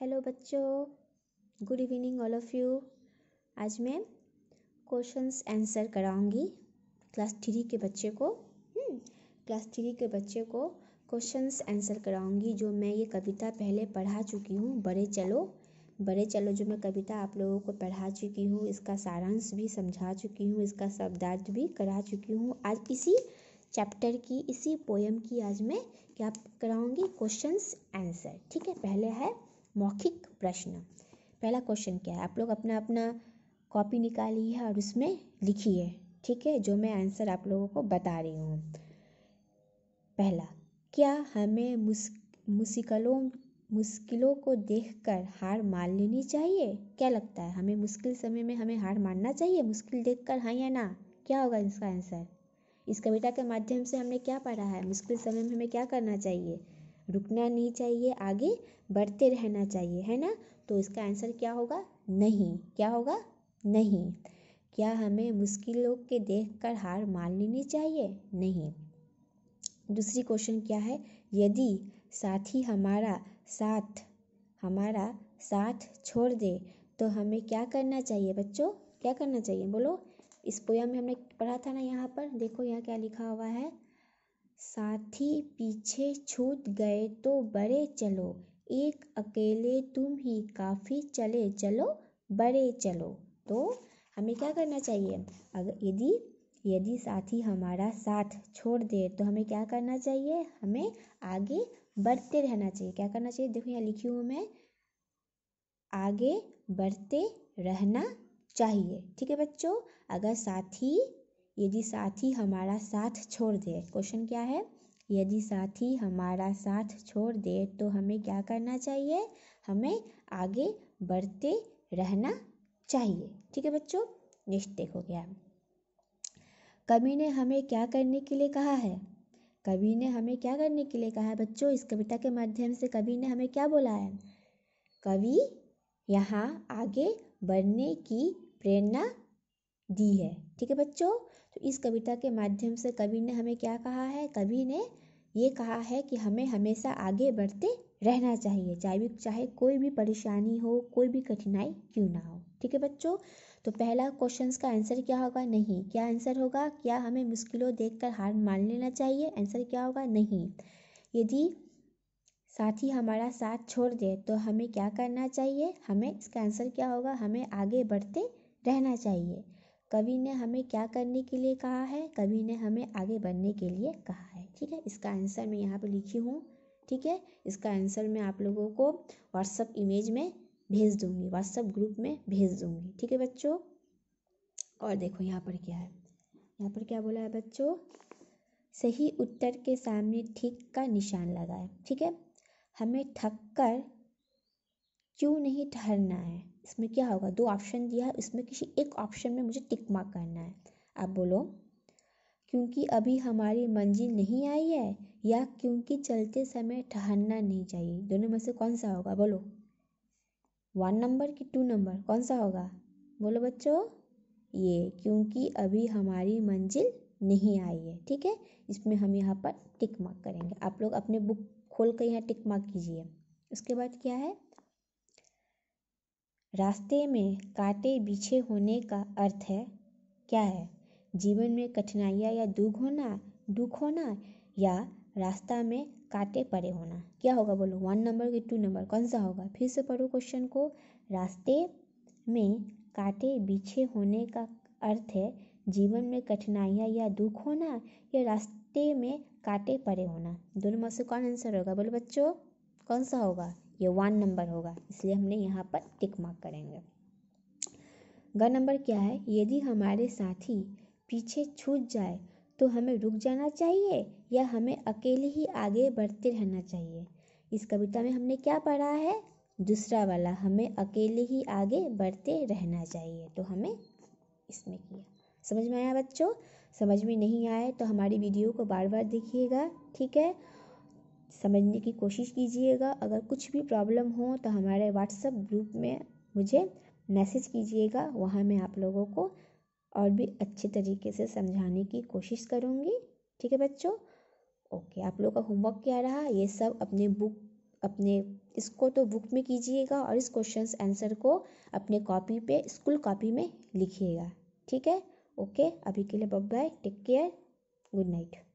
hello बच्चों good evening all of you आज मैं क्वेश्चंस आंसर कराऊंगी क्लास थ्री के बच्चे को क्लास हम्म, थ्री के बच्चे को क्वेश्चंस आंसर कराऊंगी जो मैं ये कविता पहले पढ़ा चुकी हूँ बड़े चलो बड़े चलो जो मैं कविता आप लोगों को पढ़ा चुकी हूँ इसका सारांश भी समझा चुकी हूँ इसका शब्दार्थ भी करा चुकी हूँ आज इसी चैप्टर की इसी पोयम की आज मैं क्या कराऊंगी क्वेश्चंस आंसर ठीक है पहले है मौखिक प्रश्न पहला क्वेश्चन क्या है आप लोग अपना अपना कॉपी निकालिए और उसमें लिखिए ठीक है जो मैं आंसर आप लोगों को बता रही हूँ पहला क्या हमें मुश्किलों मुश्किलों को देखकर हार मान लेनी चाहिए क्या लगता है हमें मुश्किल समय में हमें हार मानना चाहिए मुश्किल देखकर हाँ या ना क्या होगा इसका आंसर इस कविता के माध्यम से हमने क्या पढ़ा है मुश्किल समय में हमें क्या करना चाहिए रुकना नहीं चाहिए आगे बढ़ते रहना चाहिए है ना तो इसका आंसर क्या होगा नहीं क्या होगा नहीं क्या हमें मुश्किलों के देखकर हार मान लेनी चाहिए नहीं दूसरी क्वेश्चन क्या है यदि साथी हमारा साथ हमारा साथ छोड़ दे तो हमें क्या करना चाहिए बच्चों क्या करना चाहिए बोलो इस पोया में हमने पढ़ा था ना यहाँ पर देखो यहाँ क्या लिखा हुआ है साथी पीछे छूट गए तो बड़े चलो एक अकेले तुम ही काफ़ी चले चलो बड़े चलो तो हमें क्या करना चाहिए अगर यदि यदि साथी हमारा साथ छोड़ दे तो हमें क्या करना चाहिए हमें आगे बढ़ते रहना चाहिए क्या करना चाहिए देखो यहाँ लिखी हूँ मैं आगे बढ़ते रहना चाहिए ठीक है बच्चों अगर साथी यदि साथी हमारा साथ छोड़ दे क्वेश्चन क्या है यदि साथी हमारा साथ छोड़ दे तो हमें क्या करना चाहिए हमें आगे बढ़ते रहना चाहिए ठीक है बच्चों नेक्स्ट देखो क्या कवि ने हमें क्या करने के लिए कहा है कवि ने हमें क्या करने के लिए कहा है बच्चों इस कविता के माध्यम से कवि ने हमें क्या बोला है कवि यहाँ आगे बढ़ने की प्रेरणा दी है ठीक है बच्चों तो इस कविता के माध्यम से कवि ने हमें क्या कहा है कवि ने ये कहा है कि हमें हमेशा आगे बढ़ते रहना चाहिए चाहे भी चाहे कोई भी परेशानी हो कोई भी कठिनाई क्यों ना हो ठीक है बच्चों तो पहला क्वेश्चन का आंसर क्या होगा नहीं क्या आंसर होगा क्या हमें मुश्किलों कर हार मान लेना चाहिए आंसर क्या होगा नहीं यदि साथी हमारा साथ छोड़ दे तो हमें क्या करना चाहिए हमें इसका आंसर क्या होगा हमें आगे बढ़ते रहना चाहिए कवि ने हमें क्या करने के लिए कहा है कवि ने हमें आगे बढ़ने के लिए कहा है ठीक है इसका आंसर मैं यहाँ पे लिखी हूँ ठीक है इसका आंसर मैं आप लोगों को व्हाट्सअप इमेज में भेज दूँगी व्हाट्सअप ग्रुप में भेज दूँगी ठीक है बच्चों और देखो यहाँ पर क्या है यहाँ पर क्या बोला है बच्चों सही उत्तर के सामने ठीक का निशान लगाए ठीक है हमें ठक कर क्यों नहीं ठहरना है इसमें क्या होगा दो ऑप्शन दिया है इसमें किसी एक ऑप्शन में मुझे टिक मार्क करना है आप बोलो क्योंकि अभी हमारी मंजिल नहीं आई है या क्योंकि चलते समय ठहरना नहीं चाहिए दोनों में से कौन सा होगा बोलो वन नंबर कि टू नंबर कौन सा होगा बोलो बच्चों ये क्योंकि अभी हमारी मंजिल नहीं आई है ठीक है इसमें हम यहाँ पर टिक मार्क करेंगे आप लोग अपने बुक खोल कर यहाँ टिक मार्क कीजिए उसके बाद क्या है रास्ते में कांटे बिछे होने का अर्थ है क्या है जीवन में कठिनाइयाँ या दुख होना दुख होना या रास्ता में कांटे पड़े होना क्या होगा बोलो वन नंबर कि टू नंबर कौन सा होगा फिर से पढ़ो क्वेश्चन को रास्ते में कांटे बिछे होने का अर्थ है जीवन में कठिनाइयाँ या दुख होना या रास्ते में कांटे पड़े होना दोनों में से कौन आंसर होगा बोलो बच्चों कौन सा होगा ये वन नंबर होगा इसलिए हमने यहाँ पर टिक मार्क करेंगे ग नंबर क्या है यदि हमारे साथी पीछे छूट जाए तो हमें रुक जाना चाहिए या हमें अकेले ही आगे बढ़ते रहना चाहिए इस कविता में हमने क्या पढ़ा है दूसरा वाला हमें अकेले ही आगे बढ़ते रहना चाहिए तो हमें इसमें किया समझ में आया बच्चों समझ में नहीं आए तो हमारी वीडियो को बार बार देखिएगा ठीक है समझने की कोशिश कीजिएगा अगर कुछ भी प्रॉब्लम हो तो हमारे व्हाट्सएप ग्रुप में मुझे मैसेज कीजिएगा वहाँ मैं आप लोगों को और भी अच्छे तरीके से समझाने की कोशिश करूँगी ठीक है बच्चों ओके आप लोगों का होमवर्क क्या रहा ये सब अपने बुक अपने इसको तो बुक में कीजिएगा और इस क्वेश्चन आंसर को अपने कॉपी पे स्कूल कॉपी में लिखिएगा ठीक है ओके अभी के लिए bye take care good night